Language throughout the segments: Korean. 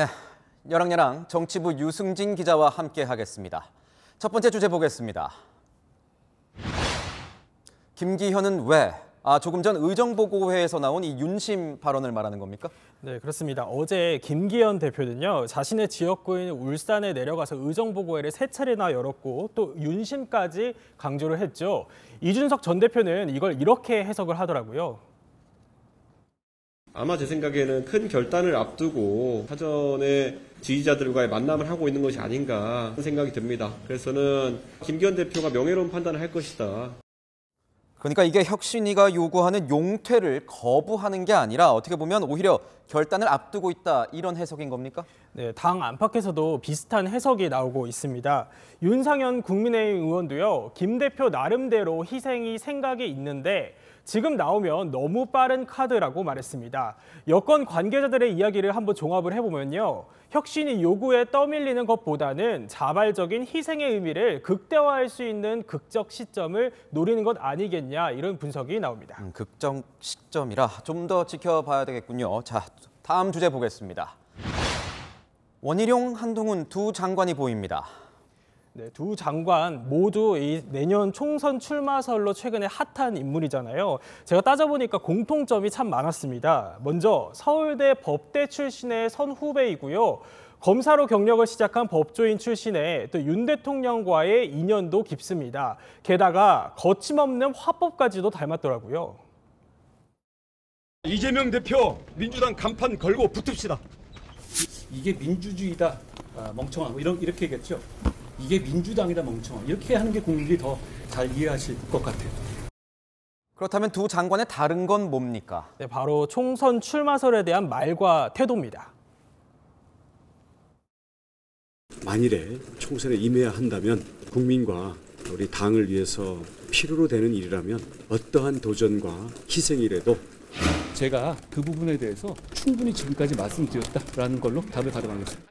네, 여랑여랑 정치부 유승진 기자와 함께 하겠습니다. 첫 번째 주제 보겠습니다. 김기현은 왜? 아, 조금 전 의정보고회에서 나온 이 윤심 발언을 말하는 겁니까? 네, 그렇습니다. 어제 김기현 대표는요, 자신의 지역구인 울산에 내려가서 의정보고회를 세 차례나 열었고 또 윤심까지 강조를 했죠. 이준석 전 대표는 이걸 이렇게 해석을 하더라고요. 아마 제 생각에는 큰 결단을 앞두고 사전에 지지자들과의 만남을 하고 있는 것이 아닌가 하는 생각이 듭니다. 그래서는 김기현 대표가 명예로운 판단을 할 것이다. 그러니까 이게 혁신위가 요구하는 용퇴를 거부하는 게 아니라 어떻게 보면 오히려 결단을 앞두고 있다 이런 해석인 겁니까? 네, 당 안팎에서도 비슷한 해석이 나오고 있습니다. 윤상현 국민의힘 의원도요, 김 대표 나름대로 희생이 생각이 있는데 지금 나오면 너무 빠른 카드라고 말했습니다. 여권 관계자들의 이야기를 한번 종합을 해보면요. 혁신이 요구에 떠밀리는 것보다는 자발적인 희생의 의미를 극대화할 수 있는 극적 시점을 노리는 것 아니겠냐 이런 분석이 나옵니다. 음, 극적 시점이라 좀 더 지켜봐야 되겠군요. 자, 다음 주제 보겠습니다. 원희룡, 한동훈 두 장관이 보입니다. 네, 두 장관 모두 이 내년 총선 출마설로 최근에 핫한 인물이잖아요. 제가 따져보니까 공통점이 참 많았습니다. 먼저 서울대 법대 출신의 선 후배이고요. 검사로 경력을 시작한 법조인 출신에 또 윤 대통령과의 인연도 깊습니다. 게다가 거침없는 화법까지도 닮았더라고요. 이재명 대표 민주당 간판 걸고 붙읍시다. 이게 민주주의다. 아, 멍청하고 뭐 이런 이렇게 얘죠 이게 민주당이다 멍청아. 이렇게 하는 게 국민들이 더 잘 이해하실 것 같아요. 그렇다면 두 장관의 다른 건 뭡니까? 네, 바로 총선 출마설에 대한 말과 태도입니다. 만일에 총선에 임해야 한다면 국민과 우리 당을 위해서 필요로 되는 일이라면 어떠한 도전과 희생이라도 제가 그 부분에 대해서 충분히 지금까지 말씀드렸다라는 걸로 답을 가져가겠습니다.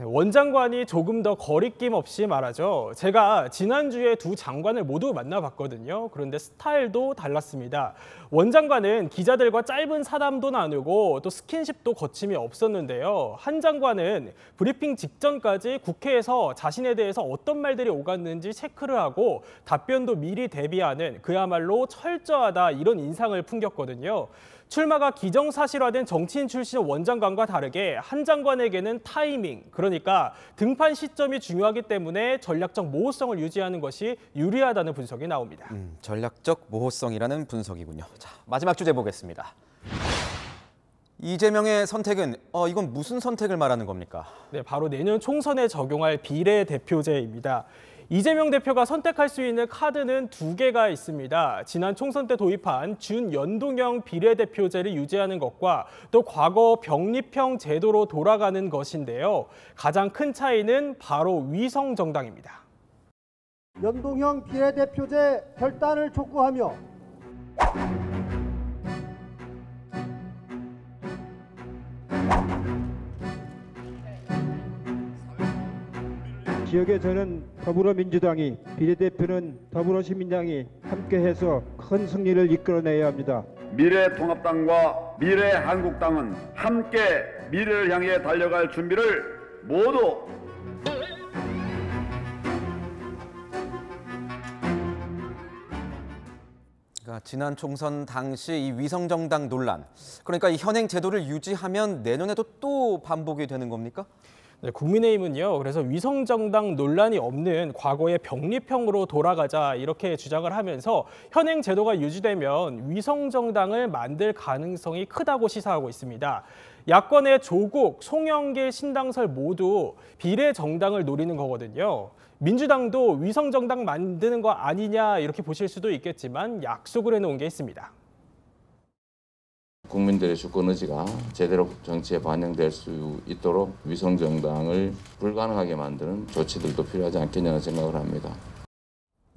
네, 원장관이 조금 더 거리낌 없이 말하죠. 제가 지난주에 두 장관을 모두 만나봤거든요. 그런데 스타일도 달랐습니다. 원장관은 기자들과 짧은 사담도 나누고 또 스킨십도 거침이 없었는데요. 한 장관은 브리핑 직전까지 국회에서 자신에 대해서 어떤 말들이 오갔는지 체크를 하고 답변도 미리 대비하는 그야말로 철저하다 이런 인상을 풍겼거든요. 출마가 기정사실화된 정치인 출신 원장관과 다르게 한 장관에게는 타이밍, 그러니까 등판 시점이 중요하기 때문에 전략적 모호성을 유지하는 것이 유리하다는 분석이 나옵니다. 음, 전략적 모호성이라는 분석이군요. 자, 마지막 주제 보겠습니다. 이재명의 선택은 어, 이건 무슨 선택을 말하는 겁니까? 네, 바로 내년 총선에 적용할 비례대표제입니다. 이재명 대표가 선택할 수 있는 카드는 두 개가 있습니다. 지난 총선 때 도입한 준연동형 비례대표제를 유지하는 것과 또 과거 병립형 제도로 돌아가는 것인데요. 가장 큰 차이는 바로 위성 정당입니다. 연동형 비례대표제 결단을 촉구하며 지역에 서는 더불어민주당이 비례대표는 더불어시민당이 함께해서 큰 승리를 이끌어내야 합니다. 미래통합당과 미래한국당은 함께 미래를 향해 달려갈 준비를 모두 그러니 지난 총선 당시 이 위성정당 논란, 그러니까 이 현행 제도를 유지하면 내년에도 또 반복이 되는 겁니까? 네, 국민의힘은요. 그래서 위성 정당 논란이 없는 과거의 병립형으로 돌아가자 이렇게 주장을 하면서 현행 제도가 유지되면 위성 정당을 만들 가능성이 크다고 시사하고 있습니다. 야권의 조국, 송영길, 신당설 모두 비례 정당을 노리는 거거든요. 민주당도 위성 정당 만드는 거 아니냐 이렇게 보실 수도 있겠지만 약속을 해놓은 게 있습니다. 국민들의 주권 의지가 제대로 정치에 반영될 수 있도록 위성 정당을 불가능하게 만드는 조치들도 필요하지 않겠냐는 생각을 합니다.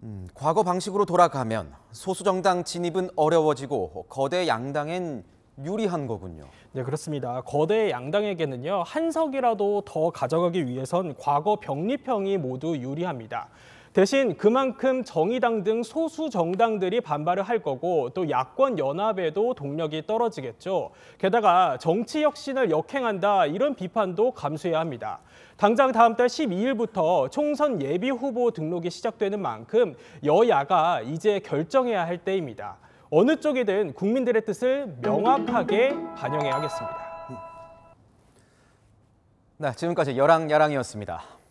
음, 과거 방식으로 돌아가면 소수 정당 진입은 어려워지고 거대 양당엔 유리한 거군요. 네, 그렇습니다. 거대 양당에게는요, 한석이라도 더 가져가기 위해선 과거 병립형이 모두 유리합니다. 대신 그만큼 정의당 등 소수 정당들이 반발을 할 거고 또 야권 연합에도 동력이 떨어지겠죠. 게다가 정치 혁신을 역행한다 이런 비판도 감수해야 합니다. 당장 다음 달 12일부터 총선 예비 후보 등록이 시작되는 만큼 여야가 이제 결정해야 할 때입니다. 어느 쪽이든 국민들의 뜻을 명확하게 반영해야겠습니다. 네, 지금까지 여랑야랑이었습니다.